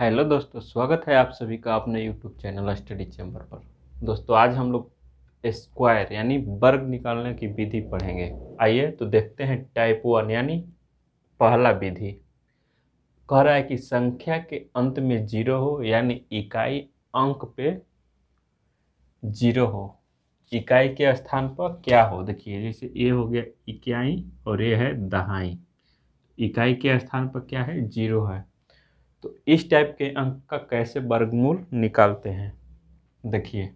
hello दोस्तों स्वागत है आप सभी का अपने यूट्यूब चैनल स्टडी चैम्बर पर दोस्तों आज हम लोग स्क्वायर यानी वर्ग निकालने की विधि पढ़ेंगे आइए तो देखते हैं टाइप वन यानी पहला विधि कह रहा है कि संख्या के अंत में जीरो हो यानी इकाई अंक पे जीरो हो इकाई के स्थान पर क्या हो देखिए जैसे ए हो गया इकाई और ए है दहाई इकाई के स्थान पर क्या है जीरो है तो इस टाइप के अंक का कैसे वर्गमूल निकालते हैं देखिए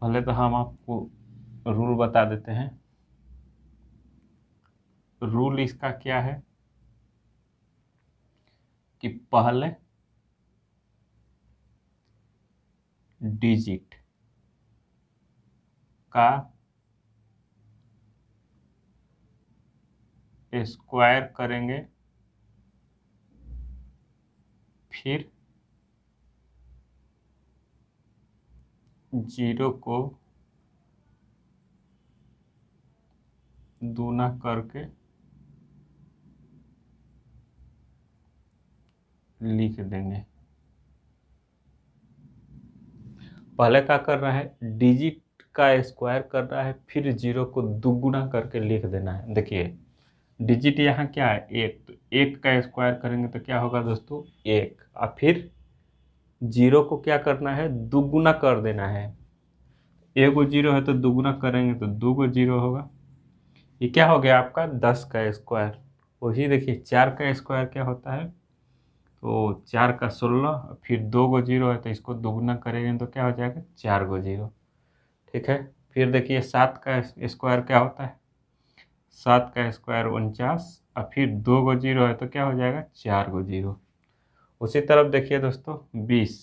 पहले तो हम आपको रूल बता देते हैं रूल इसका क्या है कि पहले डिजिट का स्क्वायर करेंगे फिर जीरो को दूना करके लिख देंगे पहले क्या कर रहा है डिजिट का स्क्वायर कर रहा है फिर जीरो को दुगुना करके लिख देना है देखिए डिजिट यहाँ क्या है एक तो एक का स्क्वायर करेंगे तो क्या होगा दोस्तों एक और फिर जीरो को क्या करना है दुगुना कर देना है एक गो जीरो है तो दुगुना करेंगे तो दो गो जीरो होगा ये क्या हो गया आपका दस का स्क्वायर वही देखिए चार का स्क्वायर क्या होता है तो चार का सोलह फिर दो गो जीरो है तो इसको दोगुना करेंगे तो क्या हो जाएगा चार गो जीरो ठीक है फिर देखिए सात का स्क्वायर क्या होता है सात का स्क्वायर उनचास और फिर दो गो जीरो है तो क्या हो जाएगा चार गो जीरो उसी तरफ देखिए दोस्तों बीस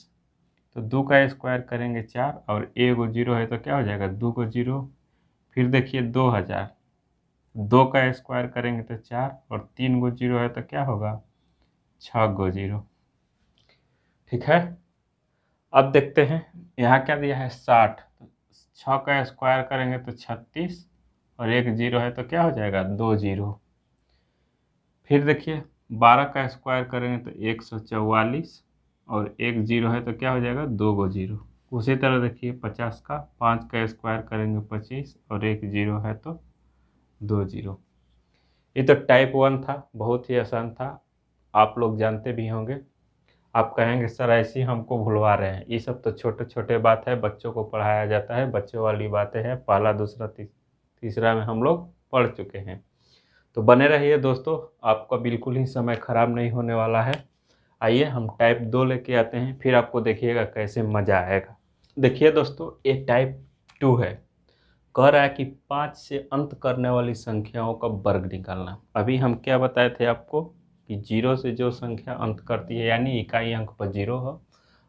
तो दो का स्क्वायर करेंगे चार और ए गो जीरो है तो क्या हो जाएगा दो गो जीरो फिर देखिए दो हज़ार दो का स्क्वायर करेंगे तो चार और तीन गो जीरो है तो क्या होगा छः गो जीरो ठीक है अब देखते हैं यहाँ क्या दिया है साठ तो छः का स्क्वायर करेंगे तो छत्तीस और एक जीरो है तो क्या हो जाएगा दो जीरो फिर देखिए बारह का स्क्वायर करेंगे तो एक सौ चौवालीस और एक जीरो है तो क्या हो जाएगा दो गो जीरो उसी तरह देखिए पचास का पाँच का स्क्वायर करेंगे पच्चीस और एक जीरो है तो दो जीरो ये तो टाइप वन था बहुत ही आसान था आप लोग जानते भी होंगे आप कहेंगे सर ऐसी हमको भुलवा रहे हैं ये सब तो छोटे छोटे बात है बच्चों को पढ़ाया जाता है बच्चों वाली बातें हैं पहला दूसरा तीसरा तीसरा में हम लोग पढ़ चुके हैं तो बने रहिए दोस्तों आपका बिल्कुल ही समय ख़राब नहीं होने वाला है आइए हम टाइप दो लेके आते हैं फिर आपको देखिएगा कैसे मज़ा आएगा देखिए दोस्तों ये टाइप टू है कह रहा है कि पाँच से अंत करने वाली संख्याओं का वर्ग निकालना अभी हम क्या बताए थे आपको कि जीरो से जो संख्या अंत करती है यानी इकाई अंक पर जीरो हो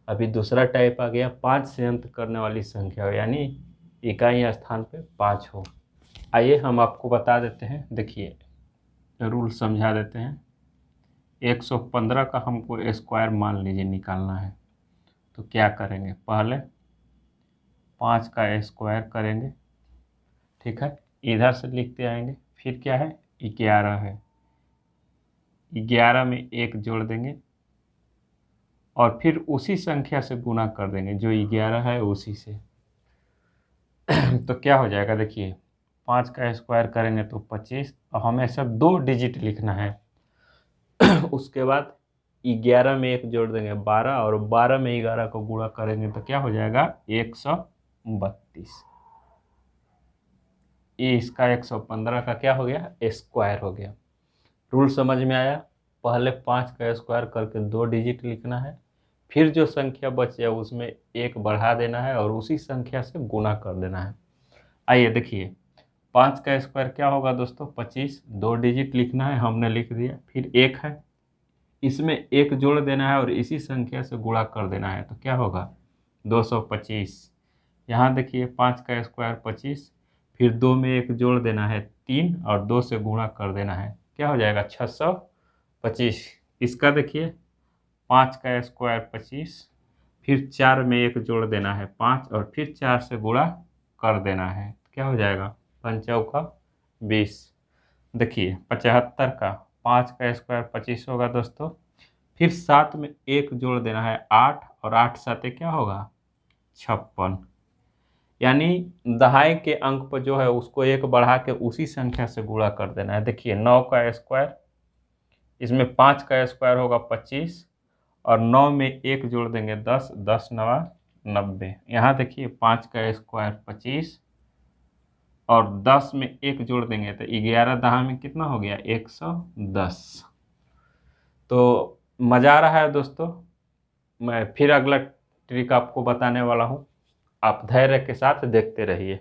अभी दूसरा टाइप आ गया पाँच से अंत करने वाली संख्या हो यानी इकाई स्थान पर पाँच हो आइए हम आपको बता देते हैं देखिए रूल समझा देते हैं 115 का हमको स्क्वायर मान लीजिए निकालना है तो क्या करेंगे पहले पाँच का स्क्वायर करेंगे ठीक है इधर से लिखते आएंगे फिर क्या है ग्यारह है ग्यारह में एक जोड़ देंगे और फिर उसी संख्या से गुना कर देंगे जो ग्यारह है उसी से तो क्या हो जाएगा देखिए पाँच का स्क्वायर करेंगे तो पच्चीस और हमेशा दो डिजिट लिखना है उसके बाद ग्यारह में एक जोड़ देंगे बारह और बारह में ग्यारह को गुणा करेंगे तो क्या हो जाएगा एक सौ बत्तीस ये इसका एक सौ पंद्रह का क्या हो गया स्क्वायर हो गया रूल समझ में आया पहले पाँच का स्क्वायर करके दो डिजिट लिखना है फिर जो संख्या बचे उसमें एक बढ़ा देना है और उसी संख्या से गुना कर देना है आइए देखिए पाँच का स्क्वायर क्या होगा दोस्तों पच्चीस दो डिजिट लिखना है हमने लिख दिया फिर एक है इसमें एक जोड़ देना है और इसी संख्या से गुणा कर देना है तो क्या होगा दो सौ पच्चीस यहाँ देखिए पाँच का स्क्वायर पच्चीस फिर दो में एक जोड़ देना है तीन और दो से गुणा कर देना है क्या हो जाएगा छः सौ पच्चीस इसका देखिए पाँच का स्क्वायर पच्चीस फिर चार में एक जोड़ देना है पाँच और फिर चार से गुणा कर देना है क्या हो जाएगा पंचव का बीस देखिए पचहत्तर का पाँच का स्क्वायर पच्चीस होगा दोस्तों फिर सात में एक जोड़ देना है आठ और आठ साते क्या होगा छप्पन यानी दहाई के अंक पर जो है उसको एक बढ़ा के उसी संख्या से गुणा कर देना है देखिए नौ का स्क्वायर इसमें पाँच का स्क्वायर होगा पच्चीस और नौ में एक जोड़ देंगे दस दस नवा नब्बे यहाँ देखिए पाँच का स्क्वायर पच्चीस और दस में एक जोड़ देंगे तो ग्यारह दहा में कितना हो गया एक सौ दस तो मज़ा आ रहा है दोस्तों मैं फिर अगला ट्रिक आपको बताने वाला हूँ आप धैर्य के साथ देखते रहिए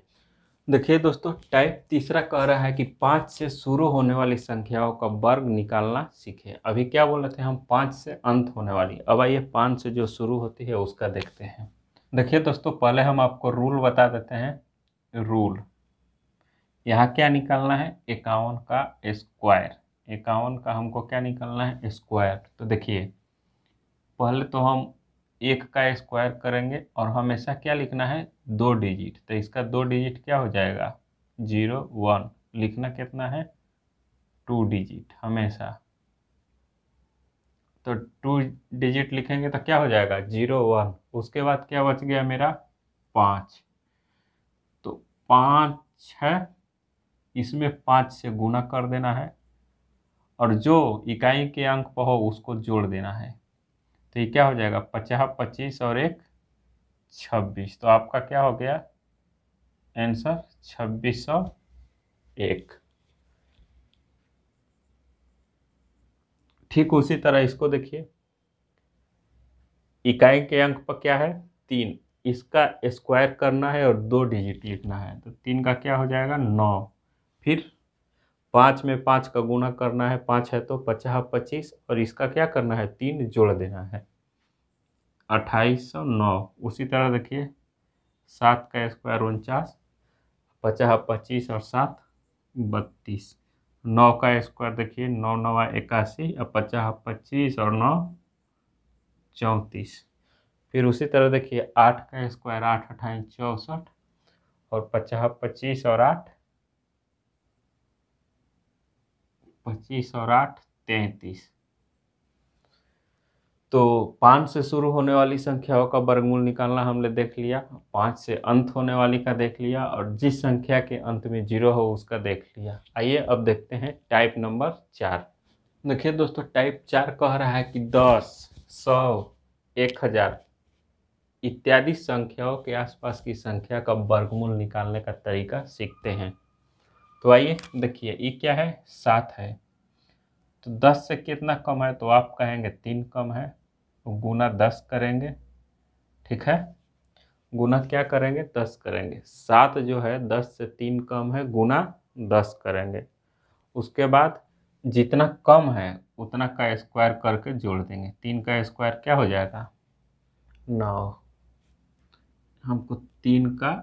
देखिए दोस्तों टाइप तीसरा कह रहा है कि पाँच से शुरू होने वाली संख्याओं का वर्ग निकालना सीखें अभी क्या बोल रहे थे हम पाँच से अंत होने वाली अब आइए पाँच से जो शुरू होती है उसका देखते हैं देखिए दोस्तों पहले हम आपको रूल बता देते हैं रूल यहाँ क्या निकालना है इक्यावन का स्क्वायर इक्यावन का हमको क्या निकालना है स्क्वायर तो देखिए पहले तो हम एक का स्क्वायर करेंगे और हमेशा क्या लिखना है दो डिजिट तो इसका दो डिजिट क्या हो जाएगा जीरो वन लिखना कितना है टू डिजिट हमेशा तो टू डिजिट लिखेंगे तो क्या हो जाएगा जीरो वन उसके बाद क्या बच गया मेरा पाँच तो पाँच है इसमें पाँच से गुना कर देना है और जो इकाई के अंक पर हो उसको जोड़ देना है तो ये क्या हो जाएगा पचास पच्चीस और एक छब्बीस तो आपका क्या हो गया आंसर छब्बीस सौ एक ठीक उसी तरह इसको देखिए इकाई के अंक पर क्या है तीन इसका स्क्वायर करना है और दो डिजिट लिखना है तो तीन का क्या हो जाएगा नौ फिर पाँच में पाँच का गुणा करना है पाँच है तो पचास पच्चीस और इसका क्या करना है तीन जोड़ देना है अट्ठाईस सौ नौ उसी तरह देखिए सात का स्क्वायर उनचास पचास पच्चीस और सात बत्तीस नौ का स्क्वायर देखिए नौ नवा इक्यासी और पचास पच्चीस और नौ चौंतीस फिर उसी तरह देखिए आठ का स्क्वायर आठ अट्ठाईस चौंसठ और पचास पच्चीस और आठ पच्चीस और आठ तैतीस तो पाँच से शुरू होने वाली संख्याओं का वर्गमूल निकालना हमने देख लिया पाँच से अंत होने वाली का देख लिया और जिस संख्या के अंत में जीरो हो उसका देख लिया आइए अब देखते हैं टाइप नंबर चार देखिए दोस्तों टाइप चार कह रहा है कि दस सौ एक हज़ार इत्यादि संख्याओं के आसपास की संख्या का वर्गमूल निकालने का तरीका सीखते हैं तो आइए देखिए ई क्या है सात है तो दस से कितना कम है तो आप कहेंगे तीन कम है तो गुना दस करेंगे ठीक है गुना क्या करेंगे दस करेंगे सात जो है दस से तीन कम है गुना दस करेंगे उसके बाद जितना कम है उतना का स्क्वायर करके जोड़ देंगे तीन का स्क्वायर क्या हो जाएगा नौ हमको तीन का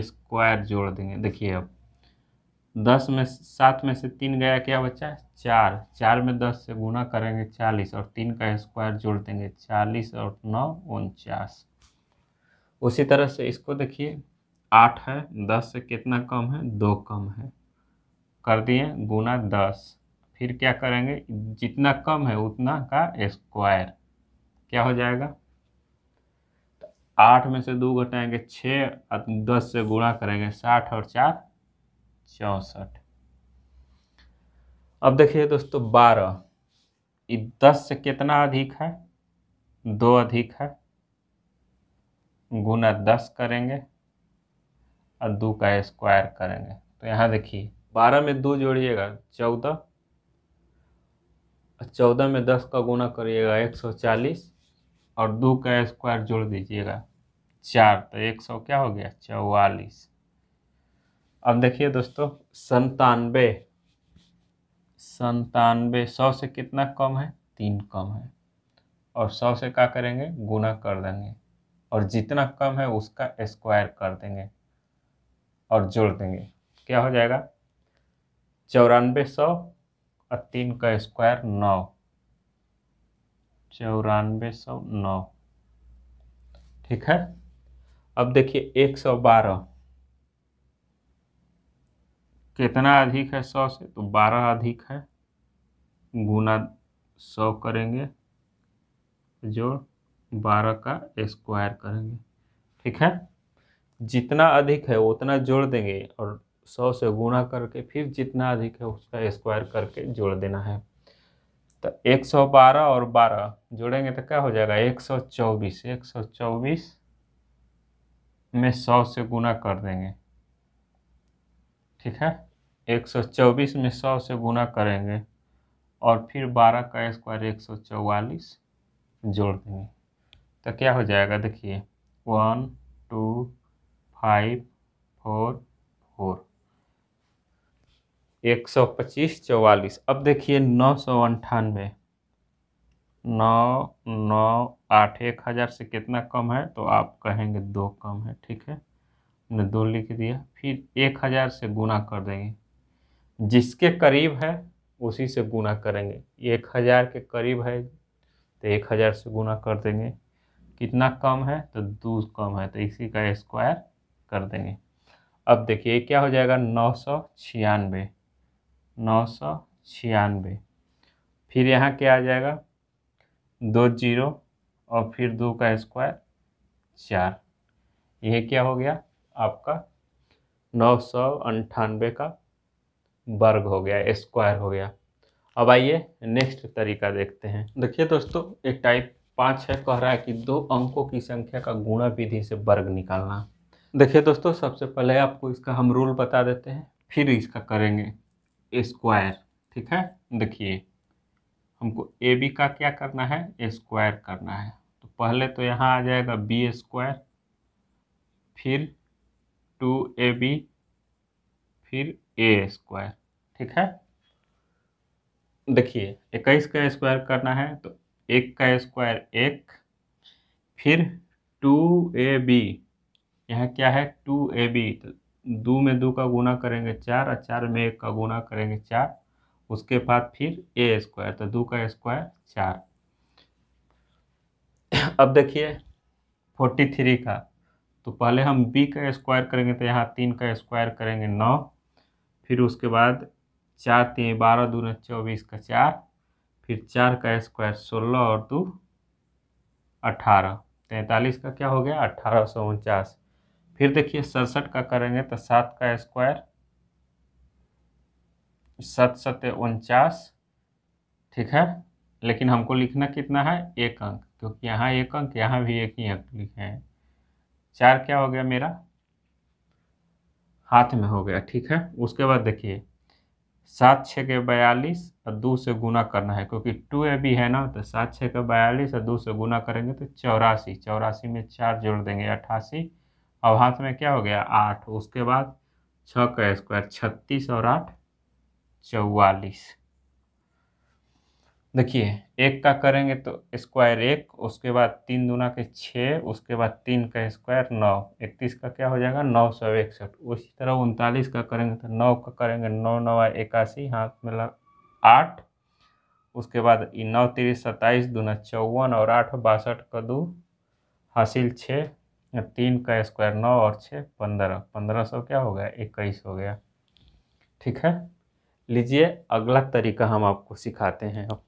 स्क्वायर जोड़ देंगे देखिए अब दस में सात में से तीन गया क्या बच्चा चार चार में दस से गुना करेंगे चालीस और तीन का स्क्वायर जोड़ देंगे चालीस और नौ उनचास उसी तरह से इसको देखिए आठ है दस से कितना कम है दो कम है कर दिए गुना दस फिर क्या करेंगे जितना कम है उतना का स्क्वायर क्या हो जाएगा आठ में से दो घटाएंगे छः दस से गुणा करेंगे साठ और चार चौंसठ अब देखिए दोस्तों बारह दस से कितना अधिक है दो अधिक है गुना दस करेंगे और दो का स्क्वायर करेंगे तो यहाँ देखिए बारह में दो जोड़िएगा चौदह और चौदह में दस का गुना करिएगा एक सौ चालीस और दो का स्क्वायर जोड़ दीजिएगा चार तो एक सौ क्या हो गया चौवालीस अब देखिए दोस्तों संतानवे संतानवे सौ से कितना कम है तीन कम है और सौ से क्या करेंगे गुना कर देंगे और जितना कम है उसका स्क्वायर कर देंगे और जोड़ देंगे क्या हो जाएगा चौरानवे सौ और तीन का स्क्वायर नौ चौरानवे सौ नौ ठीक है अब देखिए एक सौ बारह कितना अधिक है सौ से तो बारह अधिक है गुना सौ करेंगे जोड़ बारह का स्क्वायर करेंगे ठीक है जितना अधिक है उतना जोड़ देंगे और सौ से गुना करके फिर जितना अधिक है उसका स्क्वायर करके जोड़ देना है तो एक सौ बारह और बारह जोड़ेंगे तो क्या हो जाएगा एक एक सौ चौबीस सौ चौबीस में सौ से गुना कर देंगे ठीक है एक सौ चौबीस में सौ से गुना करेंगे और फिर बारह का स्क्वायर एक सौ चौवालीस जोड़ देंगे तो क्या हो जाएगा देखिए one two five four four एक सौ पच्चीस चौवालीस अब देखिए नौ सौ अंठानवे नौ नौ आठ एक हज़ार से कितना कम है तो आप कहेंगे दो कम है ठीक है हमने दो लिख दिया फिर एक हज़ार से गुना कर देंगे जिसके करीब है उसी से गुना करेंगे एक हज़ार के करीब है तो एक हज़ार से गुना कर देंगे कितना कम है तो दो कम है तो इसी का स्क्वायर कर देंगे अब देखिए क्या हो जाएगा नौ सौ छियानवे नौ सौ छियानवे फिर यहाँ क्या आ जाएगा दो जीरो और फिर दो का स्क्वायर चार यह क्या हो गया आपका नौ सौ अंठानवे का वर्ग हो गया स्क्वायर हो गया अब आइए नेक्स्ट तरीका देखते हैं देखिए दोस्तों एक टाइप पाँच है कह रहा है कि दो अंकों की संख्या का गुणा विधि से वर्ग निकालना देखिए दोस्तों सबसे पहले आपको इसका हम रूल बता देते हैं फिर इसका करेंगे स्क्वायर ठीक है देखिए हमको ए बी का क्या करना है स्क्वायर करना है तो पहले तो यहाँ आ जाएगा बी स्क्वायर फिर टू ए बी फिर ए स्क्वायर ठीक है देखिए इक्कीस का स्क्वायर करना है तो एक का स्क्वायर एक फिर टू ए बी यहाँ क्या है टू ए बी तो दो में दो का गुना करेंगे चार और चार में एक का गुना करेंगे चार उसके बाद फिर ए स्क्वायर तो दो का स्क्वायर चार अब देखिए फोर्टी थ्री का तो पहले हम बी का स्क्वायर करेंगे तो यहाँ तीन का स्क्वायर करेंगे नौ फिर उसके बाद चार तीन बारह दो चौबीस का चार फिर चार का स्क्वायर सोलह और दो अठारह तैंतालीस का क्या हो गया अट्ठारह सौ उनचास फिर देखिए सड़सठ का करेंगे तो सात का स्क्वायर सत सत उनचास ठीक है लेकिन हमको लिखना कितना है एक अंक क्योंकि यहाँ एक अंक यहाँ भी एक ही अंक लिखे हैं चार क्या हो गया मेरा हाथ में हो गया ठीक है उसके बाद देखिए सात छः के बयालीस और दो से गुना करना है क्योंकि टू ए भी है ना तो सात छः के बयालीस और दो से गुना करेंगे तो चौरासी चौरासी में चार जोड़ देंगे अट्ठासी अब हाथ में क्या हो गया आठ उसके बाद छः का स्क्वायर छत्तीस और आठ चौवालीस देखिए एक का करेंगे तो स्क्वायर एक उसके बाद तीन दुना के छः उसके बाद तीन का स्क्वायर नौ इकतीस का क्या हो जाएगा नौ सौ इकसठ उसी तरह उनतालीस का करेंगे तो नौ का करेंगे नौ नौ इक्यासी हाथ मिला आठ उसके बाद नौ तीस सत्ताईस दुना चौवन और आठ बासठ का दो हासिल छः तीन का स्क्वायर नौ और छः पंद्रह पंद्रह सौ क्या हो गया इक्कीस हो गया ठीक है लीजिए अगला तरीका हम आपको सिखाते हैं अब